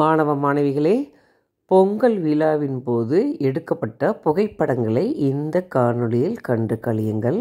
மாணவ மாணவிகளே பொங்கல் விழாவின் போது எடுக்கப்பட்ட புகைப்படங்களை இந்த காணொளியில் கண்டு கழியுங்கள்